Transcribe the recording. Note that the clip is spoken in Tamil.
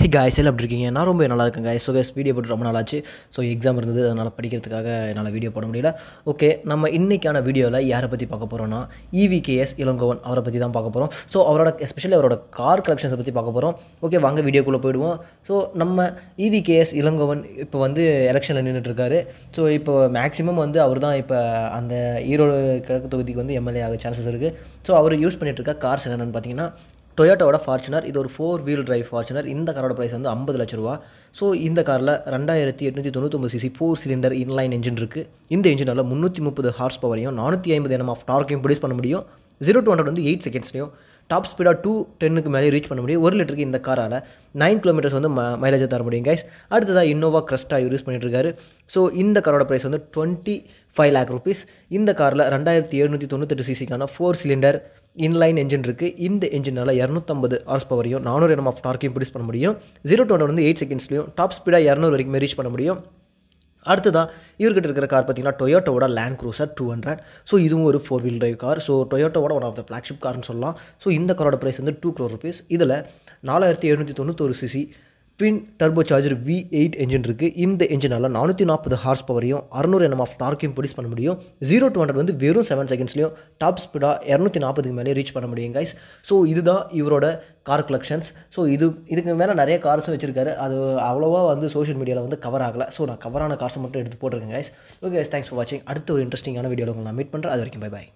ஹே காய்ஸ் எல்லாம் அப்படி இருக்கீங்க நான் ரொம்ப நல்லா இருக்கேன் காய்ஸ் ஸோ கேஸ் வீடியோ போட்டு ரொம்ப நாளாச்சு ஸோ எக்ஸாம் இருந்தது அதனால் படிக்கிறதுக்காக என்னால் வீடியோ போட முடியல ஓகே நம்ம இன்றைக்கான வீடியோவில் யாரை பற்றி பார்க்க போகிறோம்னா இவிகேஎஸ் e இளங்கோவன் அவரை பற்றி தான் பார்க்க போகிறோம் ஸோ அவரோட எஸ்பெஷலி அவரோட கார் கலெக்ஷன்ஸை பற்றி பார்க்க போகிறோம் ஓகே வாங்க வீடியோக்குள்ளே போயிடுவோம் ஸோ நம்ம இவிகேஎஸ் e இளங்கோவன் இப்போ வந்து எலெக்ஷனில் நின்றுட்டுருக்காரு ஸோ இப்போ மேக்ஸிமம் வந்து அவர் தான் இப்போ அந்த ஈரோடு கிழக்கு தொகுதிக்கு வந்து எம்எல்ஏ ஆக சான்சஸ் இருக்குது ஸோ அவர் யூஸ் பண்ணிகிட்ருக்க கார்ஸ் என்னென்னு பார்த்தீங்கன்னா டொயோட்டோட ஃபார்ச்சுனர் இது ஒரு ஃபோர் வீல் டிரைவ் ஃபார்ச்சுனர் இந்த காரோட ப்ரைஸ் வந்து ஐம்பது லட்ச ரூபா ஸோ இந்த காரில் ரெண்டாயிரத்தி எட்நூற்றி தொண்ணூத்தொம்பது CC four cylinder inline engine இருக்குது இந்த என்ஜினால் முந்நூற்றி முப்பது ஹார்ஸ் பவரையும் நானூற்றி ஐம்பது என்எம் ஆஃப் டார்க்கையும் ப்ரொடியூஸ் பண்ண முடியும் ஜீரோ டூ ஹண்ட்ரட் வந்து எயிட் செகண்ட்ஸ்லையும் டாப் ஸ்பீடாக டூ டென்னுக்கு மேலே ரீச் பண்ண முடியும் ஒரு லிட்டருக்கு இந்த காரால் நைன் கிலோமீட்டர்ஸ் வந்து ம மைலேஜை தர முடியும் கைஸ் அடுத்ததாக இன்னோவா க்ரஸ்ட்டாக யூஸ் பண்ணிட்டுருக்காரு ஸோ இந்த காரோட ப்ரைஸ் வந்து டுவெண்ட்டி ஃபைவ் லேக் ருபீஸ் இந்த காரில் ரெண்டாயிரத்தி எழுநூற்றி தொண்ணூத்தெட்டு சிசிக்கான ஃபோர் சிலிண்டர் இன்லைன் என்ஜின் இருக்குது இந்த என்ஜினால் இரநூத்தம்பது ஹார்ஸ் பவரையும் நானூறு எம் ஆஃப் டார்க்கையும் ப்ரொடியூஸ் பண்ண முடியும் ஜீரோ டுவெண்ட் வந்து எயிட் செகண்ட்ஸ்லையும் டாப் ஸ்பீடாக இரநூறு வரைக்கும் ரீச் பண்ண முடியும் அடுத்ததான் இவர்கிட்ட இருக்கிற கார் பார்த்தீங்கன்னா டொயோட்டோட land cruiser two hundred so இதுவும் ஒரு four wheel drive car so டொயோட்டோட ஒன் ஆஃப் த ஃப்ளாக்ஷிப் கார்னு சொல்லலாம் ஸோ இந்த காரோட ப்ரைஸ் வந்து டூ க்ரோ ருபீஸ் இதில் நாலாயிரத்தி எழுநூற்றி தொண்ணூத்தொரு CC twin turbocharger V eight engine இருக்குது இந்த என்ஜினால் நானூற்றி நாற்பது ஹார்ஸ் பவரையும் அறநூறு எம் ஆஃப் டார்க்கையும் ப்ரொடியூஸ் பண்ண முடியும் ஜீரோ டூ ஹண்ட்ரட் வந்து வெறும் செவன் செகண்ட்ஸ்லையும் டாப் ஸ்பீடாக இரநூத்தி நாற்பதுக்கு மேலே ரீச் பண்ண முடியும் கைஸ் ஸோ இதுதான் இவரோட கார் கலெக்ஷன்ஸ் ஸோ இது இதுக்கு மேலே நிறைய கார்ஸும் வச்சிருக்காரு அது அவ்வளோவா வந்து சோஷியல் மீடியாவில் வந்து கவர் ஆகலை ஸோ நான் கவரான காசை மட்டும் எடுத்து போட்டிருக்கேன் guys okay guys thanks for வாட்சிங் அடுத்த ஒரு இன்ட்ரெஸ்டிங்கான வீடியோவில் உங்களை நான் மீட் பண்ணுறேன் அது வரைக்கும் பை பாய்